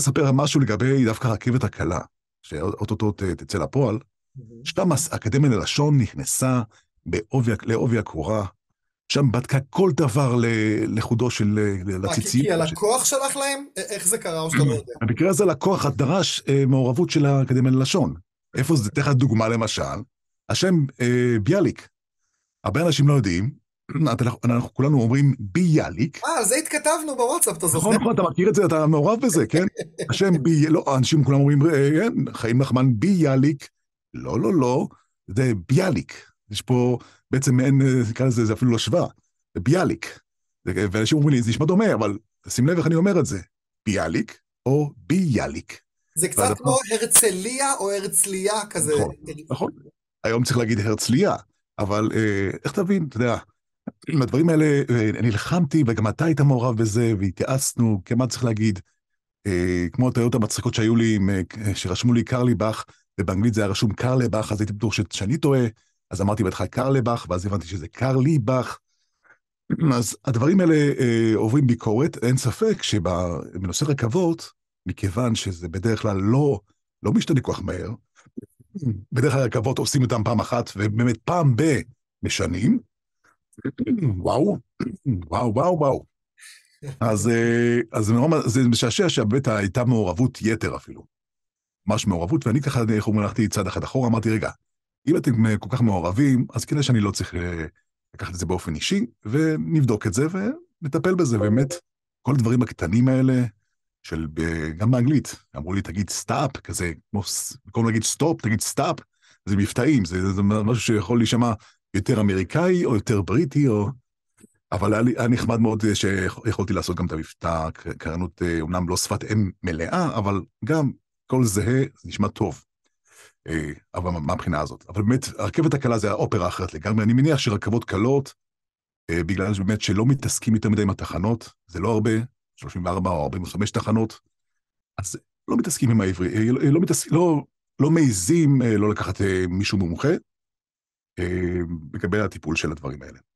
אספר משהו לגבי דווקא הרכבת הקלה, שאו-טו-טו תצא לפועל. שם האקדמיה ללשון נכנסה לעובי הקורה, שם בדקה כל דבר לחודו של... מה, כי הלקוח שלח להם? איך זה קרה או שאתה לא יודע? במקרה הזה הלקוח דרש אה, מעורבות של האקדמיה ללשון. איפה זה? אתן לך דוגמה למשל, השם אה, ביאליק. הרבה אנשים לא יודעים, לא- אנחנו כולנו אומרים ביאליק. אה, על זה התכתבנו בוואטסאפ, אתה זוכר? נכון, נכון, אתה מכיר את זה, אתה מעורב בזה, כן? השם ביאליק, לא, אנשים כולם אומרים, כן, חיים נחמן ביאליק. לא, לא, לא, זה ביאליק. יש פה בעצם אין, נקרא לזה, זה אפילו לא שווה, זה ביאליק. ואנשים אומרים לי, זה נשמע דומה, אבל שים לב איך אני אומר את זה, ביאליק או ביאליק. זה קצת והדבר... כמו הרצליה או הרצליה כזה. נכון, נכון. היום צריך להגיד הרצליה, אבל איך תבין, אתה יודע, עם הדברים האלה אה, נלחמתי, וגם אתה היית מעורב בזה, והתייעצנו, כי מה צריך להגיד, אה, כמו הטעויות המצחיקות שהיו לי, אה, שרשמו לי קרלי באך, ובאנגלית זה היה רשום קרלי באך, אז הייתי בטוח שאני טועה, אז אמרתי בהתחלה קרלי באך, ואז הבנתי שזה קרלי באך. אז הדברים האלה אה, עוברים ביקורת, אין ספק שבנושא רכבות, מכיוון שזה בדרך כלל לא, לא משתנה כל כך מהר, בדרך כלל רכבות עושים אותם פעם אחת, ובאמת פעם ב... משנים, וואו, וואו, וואו, וואו. אז, אה, אז נורא, זה משעשע שבאמת הייתה מעורבות יתר אפילו. ממש מעורבות, ואני ככה, איך אומרים, הלכתי צעד אחד אחורה, אמרתי, רגע, אם אתם אה, כל כך מעורבים, אז כדאי שאני לא צריך אה, לקחת את זה באופן אישי, ונבדוק את זה ונטפל בזה, באמת. כל הדברים הקטנים האלה, של גם באנגלית, אמרו לי, תגיד סטאפ, כזה, במקום להגיד סטופ, תגיד סטאפ, זה מבטאים, זה, זה משהו שיכול להישמע יותר אמריקאי או יותר בריטי, או... אבל היה נחמד מאוד אה, שיכולתי לעשות גם את המבטא, הקרנות, אומנם אה, לא שפת אם מלאה, אבל גם כל זהה, זה נשמע טוב. אה, אבל מהבחינה הזאת. אבל באמת, הרכבת הקלה זה האופרה אחרת לגמרי. אני מניח שרכבות קלות, בגלל שבאמת שלא מתעסקים יותר מדי עם התחנות, זה לא הרבה, 34 או 45 תחנות, אז לא מתעסקים עם העברי, לא, לא, לא, לא מעיזים לא לקחת מישהו מומחה, אה, מקבל הטיפול של הדברים האלה.